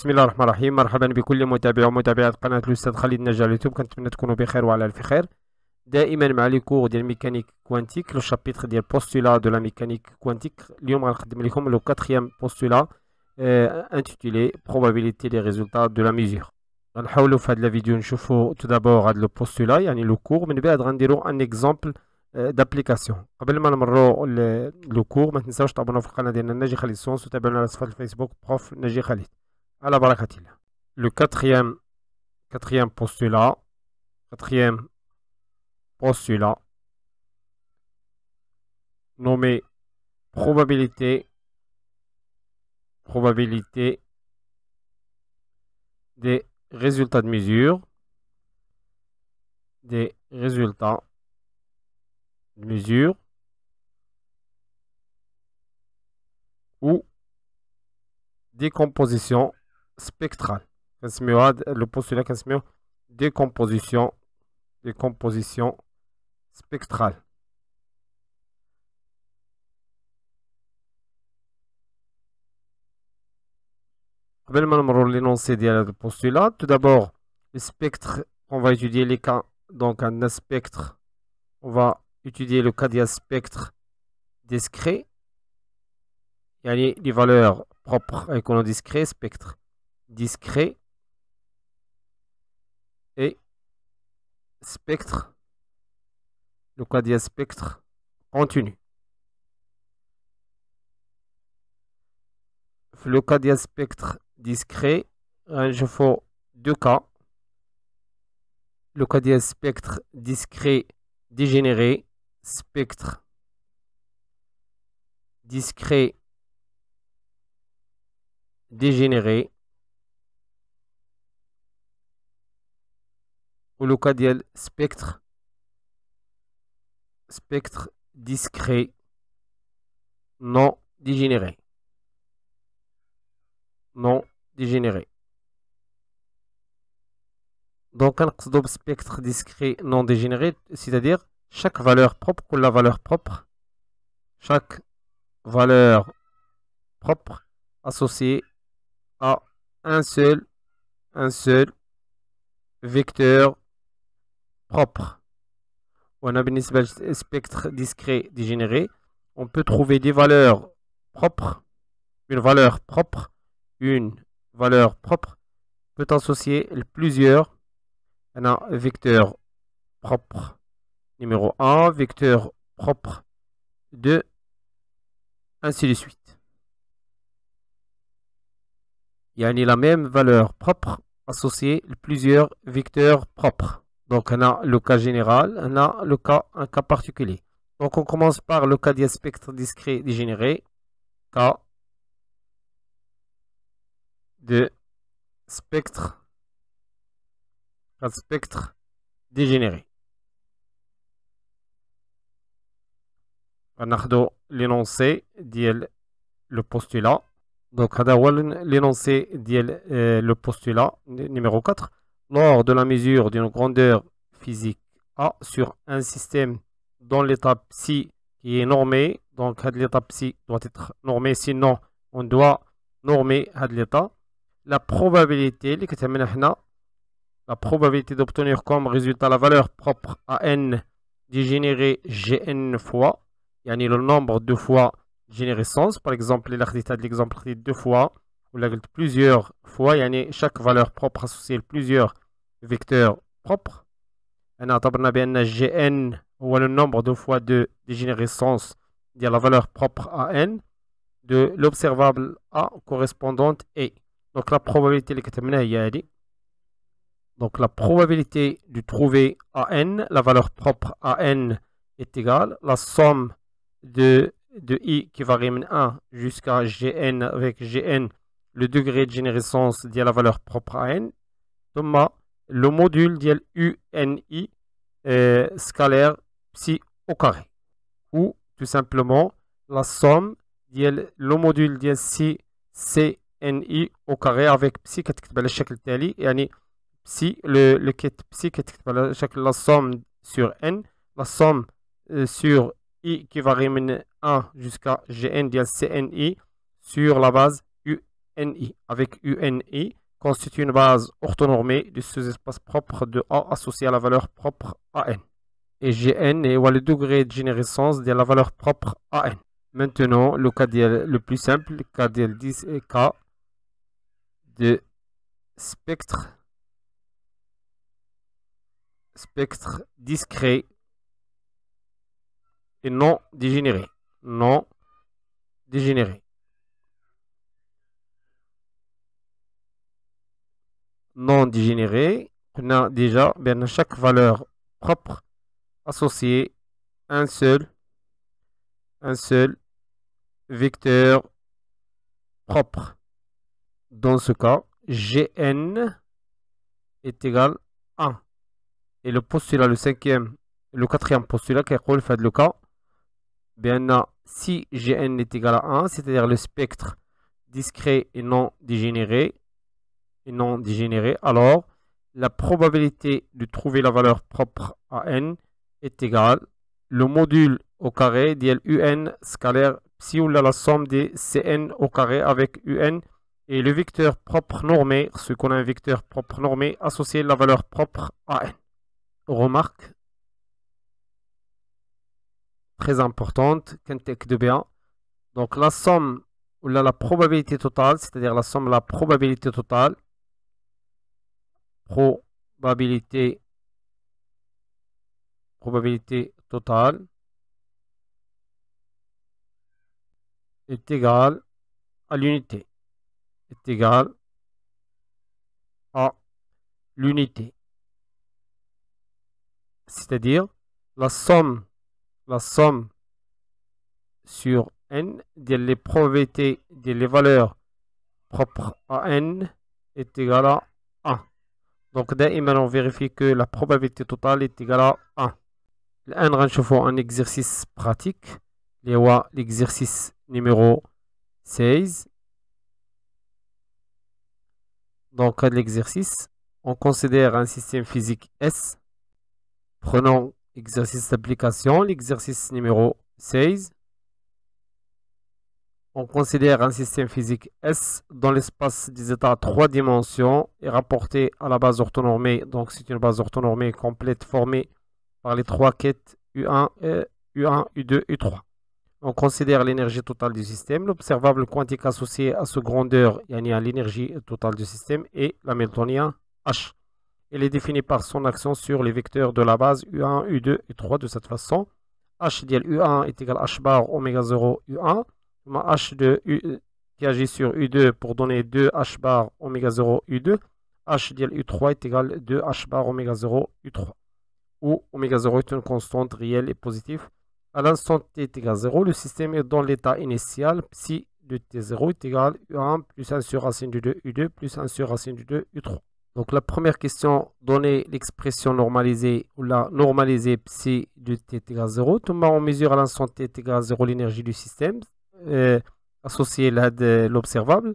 بسم الله الرحمن الرحيم مرحبا بكل متابعي ومتابعة قناة الأستاذ خالد على اليوتيوب كنتمنى تكونوا بخير وعلى ألف خير دائما مع لي كور ديال ميكانيك كوانتيك لو شابيتر ديال بوستولا دو لا ميكانيك كوانتيك اليوم غنقدم لكم لو كاتريام بوستولا انتيتولي بروبابيليتي لي ريزولتا دو لا ميزور غنحاولوا في هاد لا فيديو نشوفوا تو دابور هاد لو بوستولا يعني لو كور من بعد غنديروا ان اكزامبل دابليكاسيون قبل ما نمروا لو كور ما تنساوش تابوناو في القناه ديالنا ناجي خالد سونس وتابعونا على صفحه الفيسبوك بروف ناجي خالد à la balakatil. Le quatrième, quatrième postulat, quatrième postulat, nommé probabilité, probabilité des résultats de mesure, des résultats de mesure ou décomposition Spectral. Le postulat est décomposition spectrale. Je vais l'énoncer l'énoncé de ce postulat. Tout d'abord, le spectre. On va étudier les cas. Donc, un spectre. On va étudier le cas d'un spectre discret. et y a les valeurs propres et qu'on a spectre discret et spectre, le d'un spectre continu. Le d'un spectre discret, hein, je fais deux cas. Le d'un spectre discret dégénéré, spectre discret dégénéré cas ديال spectre spectre discret non dégénéré non dégénéré Donc, un spectre discret non dégénéré, c'est-à-dire chaque valeur propre ou la valeur propre, chaque valeur propre associée à un seul, un seul vecteur propre. ou a spectre discret dégénéré. On peut trouver des valeurs propres, une valeur propre, une valeur propre. peut associer plusieurs. un vecteur propre numéro 1, vecteur propre 2, ainsi de suite. Il y a la même valeur propre associée à plusieurs vecteurs propres. Donc, on a le cas général, on a le cas, un cas particulier. Donc, on commence par le cas des spectre discret dégénéré, cas de spectre, cas spectre dégénéré. On a l'énoncé, le postulat. Donc, on a l'énoncé, euh, le postulat numéro 4 lors de la mesure d'une grandeur physique A sur un système dont l'étape psi qui est normée, donc l'état psi doit être normé. sinon on doit normer l'état. La probabilité, la probabilité d'obtenir comme résultat la valeur propre à n dégénérée gn fois, a le nombre de fois généré par exemple l'état de l'exemple deux fois, ou plusieurs fois, yani chaque valeur propre associée à plusieurs vecteur propre أنا a Gn ou le nombre de fois de dégénérescence de la valeur propre à n de l'observable A correspondante et Donc la probabilité Donc la probabilité de trouver n, la valeur propre n est égale la somme de, de I qui varie de 1 jusqu'à Gn avec Gn, le degré de générescence de la valeur propre à n, AN, le module d'iel UNI euh, scalaire psi au carré ou tout simplement la somme d'iel le module C, psi CNI au carré avec psi qui est le chèque psi la somme sur n la somme euh, sur i qui va de 1 jusqu'à gn N, CNI sur la base UNI avec I constitue une base orthonormée de sous-espace propre de A associé à la valeur propre AN. Et GN est le degré de générescence de la valeur propre AN. Maintenant, le cas le plus simple, KDL10 est K de spectre, spectre discret et non dégénéré. Non dégénéré. non dégénéré, on a déjà bien, chaque valeur propre associée un seul, un seul vecteur propre. Dans ce cas, Gn est égal à 1. Et le postulat, le cinquième, le quatrième postulat qui est fait le cas, bien si Gn est égal à 1, c'est-à-dire le spectre discret et non dégénéré, non dégénéré, alors la probabilité de trouver la valeur propre à n est égale le module au carré de un scalaire psi ou la somme des cn au carré avec un et le vecteur propre normé, ce qu'on a un vecteur propre normé, associé à la valeur propre à n. Remarque très importante, de bien, Donc la somme ou la probabilité totale, c'est-à-dire la somme la probabilité totale probabilité, probabilité totale est égale à l'unité, est égale à l'unité. C'est-à-dire la somme, la somme sur n de les probabilités de les valeurs propres à n est égale à 1 dès دائما on vérifie que la probabilité totale est égale à 1 En un un exercice pratique. l'exercice numéro 16 dans le cas de l'exercice on considère un système physique S prenons exercice d'application l'exercice numéro 16 on considère un système physique S dans l'espace des états à trois dimensions et rapporté à la base orthonormée. Donc c'est une base orthonormée complète formée par les trois quêtes U1, U1 U2, U3. On considère l'énergie totale du système, l'observable quantique associé à ce grandeur, yani à l'énergie totale du système, et l'hamiltonien H. Elle est défini par son action sur les vecteurs de la base U1, U2, U3 de cette façon. H u 1 est égal à H bar oméga 0 U1. H2 U, qui agit sur U2 pour donner 2 H bar oméga 0 U2, H de U3 est égal à 2 H bar oméga 0 U3, où oméga 0 est une constante réelle et positive. À l'instant t est égal à 0, le système est dans l'état initial psi de t0 est égal à U1 plus 1 sur racine de 2 U2 plus 1 sur racine de 2 U3. Donc la première question, donner l'expression normalisée ou la normalisée psi de t est à 0. Tout monde mesure à l'instant t est égal 0 l'énergie du système. Euh, associé à euh, l'observable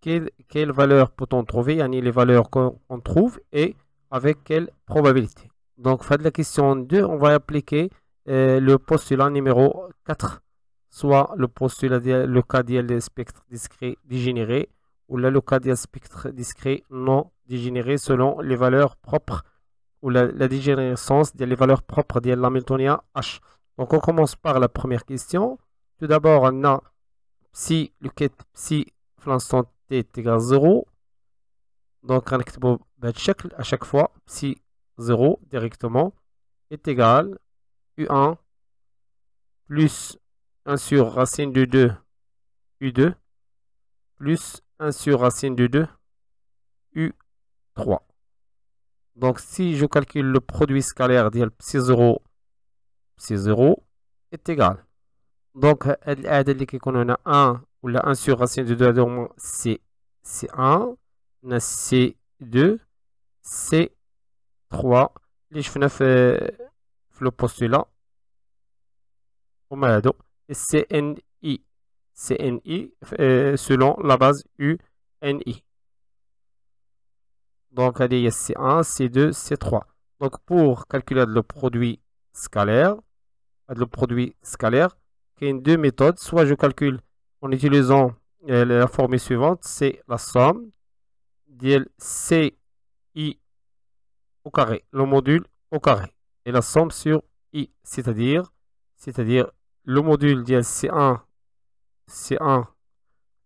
quelle, quelle valeur peut-on trouver yani les valeurs qu'on trouve et avec quelle probabilité donc fin la question 2 on va appliquer euh, le postulat numéro 4 soit le postulat le cas des spectres discrets dégénérés ou le cas des spectres discret non dégénéré selon les valeurs propres ou la, la dégénérescence des valeurs propres de l'Hamiltonien H. Donc on commence par la première question. Tout d'abord, on a psi, le quête psi, t est égal à 0. Donc, on écrit à chaque fois, psi 0 directement est égal u1 plus 1 sur racine de 2 u2 plus 1 sur racine de 2 u3. Donc, si je calcule le produit scalaire d'il psi 0, psi 0 est égal donc, l'aide qui qu'on a 1 ou la 1 sur racine de 2 à C, 1 C2, C3, les chefs 9 euh, le postulat, on a selon la base UNI. Donc, il y a C1, C2, C3. Donc, pour calculer le produit scalaire, le produit scalaire, y a deux méthodes. Soit je calcule en utilisant euh, la formule suivante, c'est la somme de C au carré, le module au carré, et la somme sur I, c'est-à-dire c'est-à-dire le module dlc C1 C1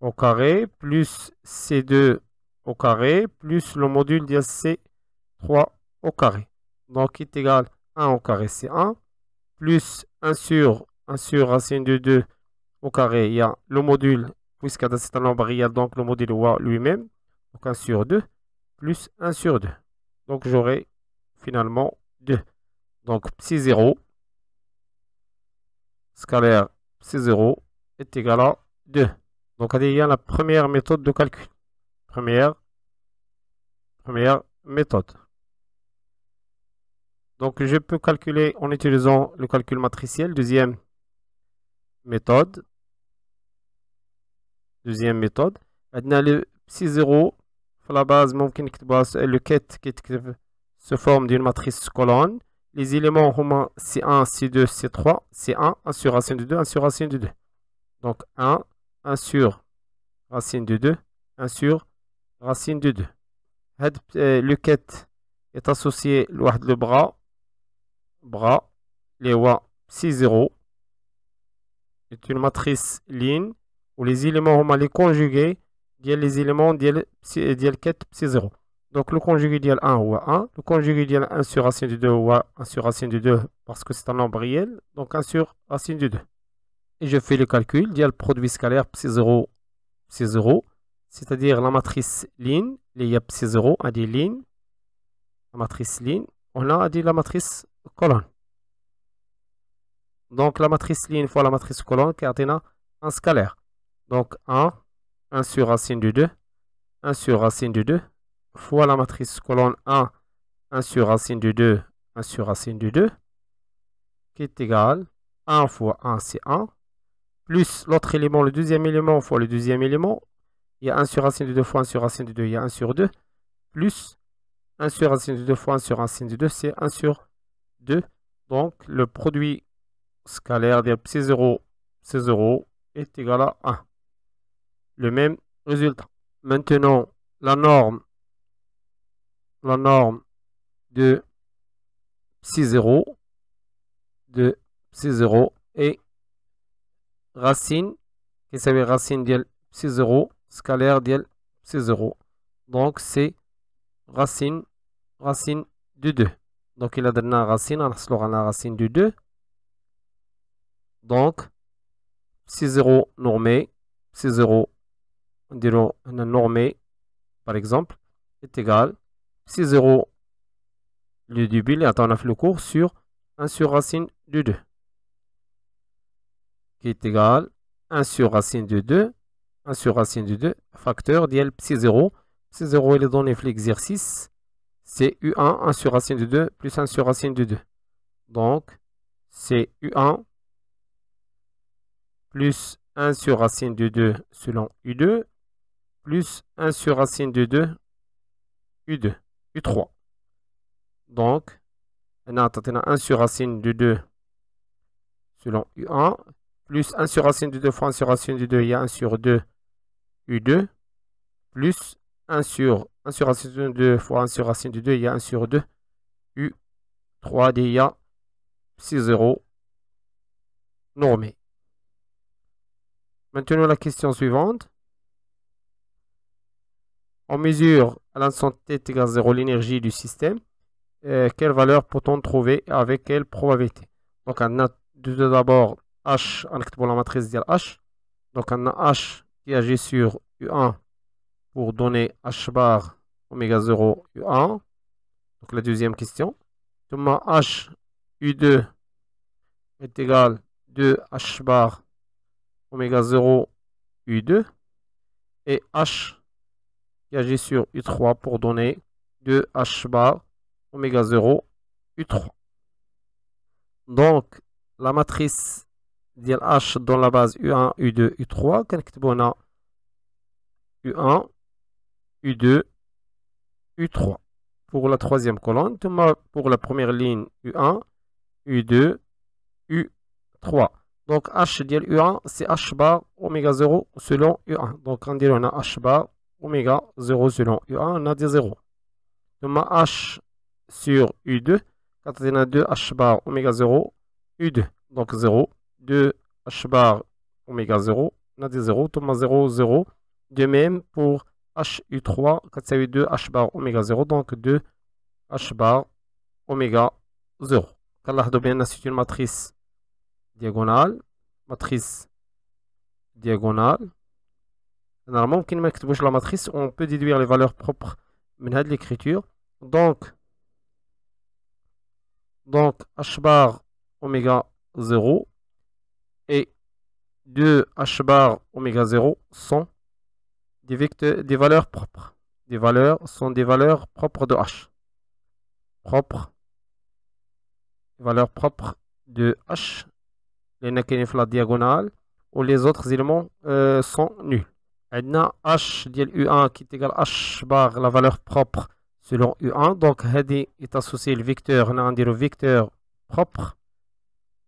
au carré plus C2 au carré plus le module de C3 au carré. Donc, est égal à 1 au carré, c 1, plus 1 sur 1 sur racine de 2 au carré, il y a le module, puisque c'est un nombre réel, donc le module y lui-même, donc 1 sur 2, plus 1 sur 2. Donc j'aurai finalement 2. Donc psi 0, scalaire psi 0 est égal à 2. Donc il y a la première méthode de calcul. Première, première méthode. Donc je peux calculer en utilisant le calcul matriciel. Deuxième méthode. Deuxième méthode. On a le psi 0. la base, on peut le ket qui se forme d'une matrice colonne. Les éléments romains C1, C2, C3, C1, 1 sur racine de 2, 1 sur racine de 2. Donc 1, 1 sur racine de 2, 1 sur racine de 2. Euh, le ket est associé le bras, bras, les oies, psi 0 est une matrice ligne où les éléments هما les conjugués de les éléments ديال 4 0 donc le conjugué ديال 1 ou 1 le conjugué de 1 sur racine de 2 à 1 sur racine de 2 parce que c'est un nombre réel donc 1 sur racine de 2 et je fais le calcul le produit scalaire psi 0 psi 0 c'est-à-dire la matrice ligne les psi 0 0 dit ligne la matrice ligne on a dit la matrice colonne donc la matrice ligne fois la matrice colonne qui atteint un scalaire. Donc 1, 1 sur racine de 2, 1 sur racine de 2, fois la matrice colonne 1, 1 sur racine de 2, 1 sur racine de 2, qui est égal 1 fois 1, c'est 1, plus l'autre élément, le deuxième élément fois le deuxième élément, il y a 1 sur racine de 2 fois 1 sur racine de 2, il y a 1 sur 2, plus 1 sur racine de 2 fois 1 sur racine de 2, c'est 1 sur 2. Donc, le produit scalaire de psi 0 psi 0 est égal à 1. Le même résultat. Maintenant, la norme, la norme de psi 0 de psi 0 est racine, qui s'appelle racine de psi 0, scalaire de psi 0. Donc, c'est racine, racine de 2. Donc, il a donné la racine, on a la racine de 2. Donc, si 0 normé, si 0 normé, par exemple, est égal si 0 le on attend à le cours sur 1 sur racine de 2, qui est égal 1 sur racine de 2, 1 sur racine de 2, facteur d'IL psi 0. Psi 0 il est dans l'exercice, c'est U1, 1 sur racine de 2, plus 1 sur racine de 2. Donc, c'est U1 plus 1 sur racine de 2 selon U2, plus 1 sur racine de 2, U2, U3. Donc, on a 1 sur racine de 2 selon U1, plus 1 sur racine de 2 fois 1 sur racine de 2, il y a 1 sur 2, U2, plus 1 sur 1 sur racine de 2 fois 1 sur racine de 2, il y a 1 sur 2, U3, il y a 6, 0, normé. Maintenant, la question suivante. On mesure à l'instant t égale 0 l'énergie du système. Euh, quelle valeur peut-on trouver et avec quelle probabilité Donc, on a d'abord H, on pour la matrice de H. Donc, on a H qui agit sur U1 pour donner H bar oméga 0 U1. Donc, la deuxième question. Donc, H U2 est égal 2 H bar oméga 0 U2 et H agit sur U3 pour donner 2 H bar oméga 0 U3. Donc la matrice ديال H dans la base U1 U2 U3 connecte as? U1 U2 U3 pour la troisième colonne pour la première ligne U1 U2 U3 donc h U1, c'est h bar oméga 0 selon U1. Donc on on a h bar oméga 0 selon U1, on a des 0. Donc h sur U2, quand on a 2 h bar oméga 0, U2, donc 0. 2 h bar oméga 0, on a 0. Donc 0, 0. De même pour h U3, quand on a 2 h bar oméga 0, donc 2 h bar oméga 0. Quand on a une matrice diagonale matrice diagonale normalement quand on la matrice on peut déduire les valeurs propres de l'écriture donc donc h bar oméga 0 et 2 h bar oméga 0 sont des des valeurs propres des valeurs sont des valeurs propres de h propres valeurs propres de h il y a la diagonale ou les autres éléments euh, sont nuls on a h de u1 qui est égal à h bar la valeur propre selon u1 donc HD est associé le vecteur on a le vecteur propre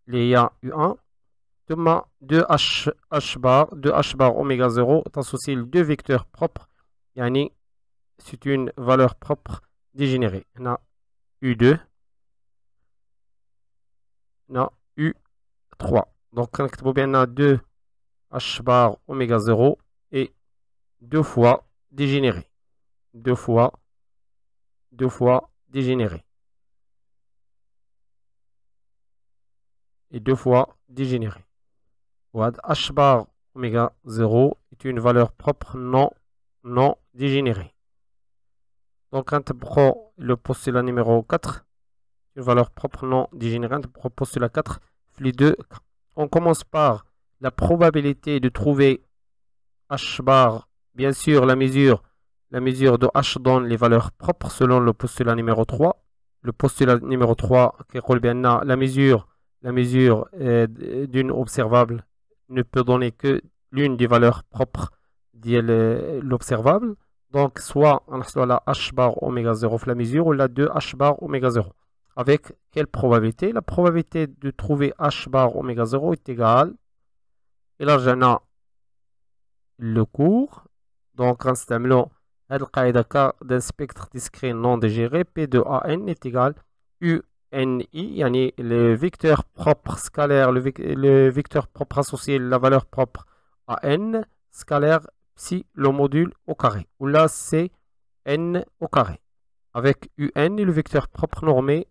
les a u1 demain 2h h bar 2h bar oméga 0 est associé le deux vecteurs propres yani c'est une valeur propre dégénérée on a u2 on 3 donc on a 2 h bar oméga 0 et 2 fois dégénéré 2 fois 2 fois dégénéré et deux fois dégénéré h bar oméga 0 est une valeur propre non non dégénérée donc on prend le postulat numéro 4 une valeur propre non dégénérée on prend le postulat 4 les deux. On commence par la probabilité de trouver h bar. Bien sûr, la mesure, la mesure de h donne les valeurs propres selon le postulat numéro 3. Le postulat numéro 3 qui bien la mesure, la mesure euh, d'une observable ne peut donner que l'une des valeurs propres de euh, l'observable. Donc, soit on a h bar oméga 0 la mesure ou la 2 h bar oméga 0 avec quelle probabilité La probabilité de trouver H bar oméga 0 est égale. Et là, j'en ai le cours. Donc, on هذه القاعدة ك d'un spectre discret non dégéré P de n est égal UNI يعني le vecteur propre scalaire le, vecteur propre associé la valeur propre n scalaire psi le module au carré ou là c'est N au carré avec UN le vecteur propre normé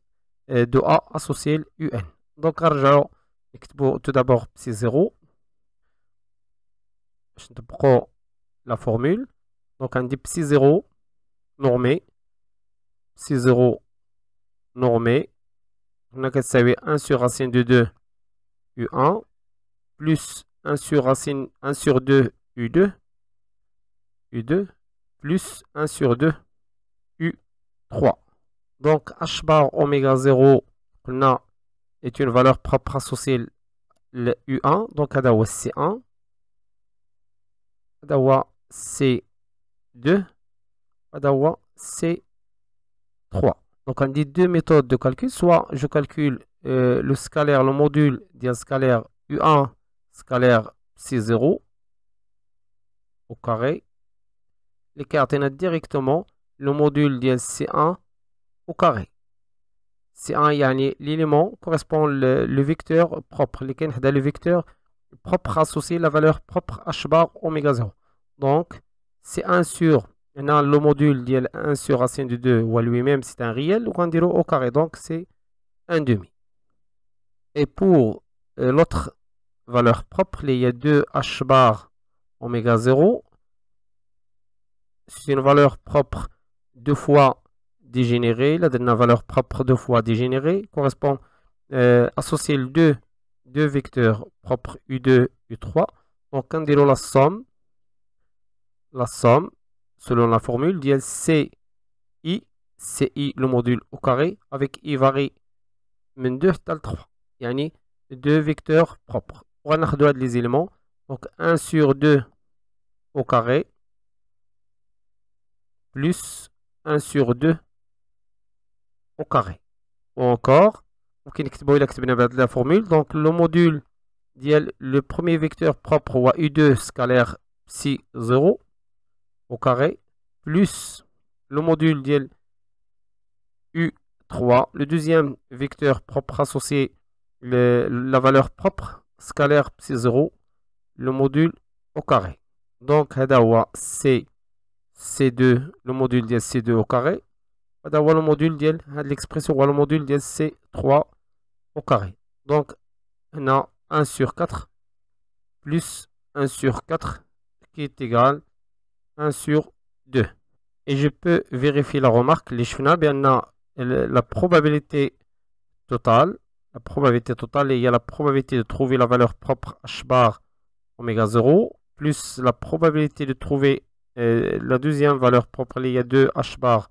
euh, de A associé UN. Donc, tout d'abord, psi 0. Je te prends la formule. Donc, on dit psi 0 normé. Psi 0 normé. On a qu'à 1 sur racine de 2 U1 plus 1 sur racine 1 sur 2 U2 U2 plus 1 sur 2 U3. Donc H bar oméga 0 est une valeur propre associée le U1 donc Adawa C1 Adawa C2 Adawa C3 donc on dit deux méthodes de calcul soit je calcule euh, le scalaire le module d'un scalaire U1 scalaire C0 au carré les cartes directement le module d'un C1 au carré. C'est un, l'élément correspond le, vecteur propre. Le vecteur propre associé la valeur propre h bar oméga 0. Donc, c'est 1 sur, on le module 1 sur racine de 2, ou lui-même c'est un réel, ou on dit au carré. Donc, c'est 1 demi. Et pour euh, l'autre valeur propre, il y a 2 h bar oméga 0. C'est une valeur propre 2 fois dégénéré, la dernière valeur propre deux fois dégénérée correspond euh, associé associer le deux, deux vecteurs propres U2, U3. Donc, on dit la somme, la somme, selon la formule, dit CI, CI le module au carré, avec I varie moins 2 à 3 يعني deux vecteurs propres. On a les éléments donc 1 sur 2 au carré plus 1 sur 2 carré ou encore on peut écrire كتبنا la formule. Donc le module dial, u 2 scalaire psi 0 au carré plus le module ديال u3 le deuxième vecteur propre associé la valeur propre scalaire psi 0 le module au carré donc هذا c c2 le module ديال c2 au carré هذا هو module c'est hein, 3 au carré donc on a 3 1 sur 4 plus 1 sur 4 qui est égal 1 sur 2 et je peux vérifier la remarque les on ben, la probabilité totale la probabilité totale il y la probabilité de trouver la valeur propre h bar oméga 0 plus la probabilité de trouver euh, la deuxième valeur propre il y 2 h bar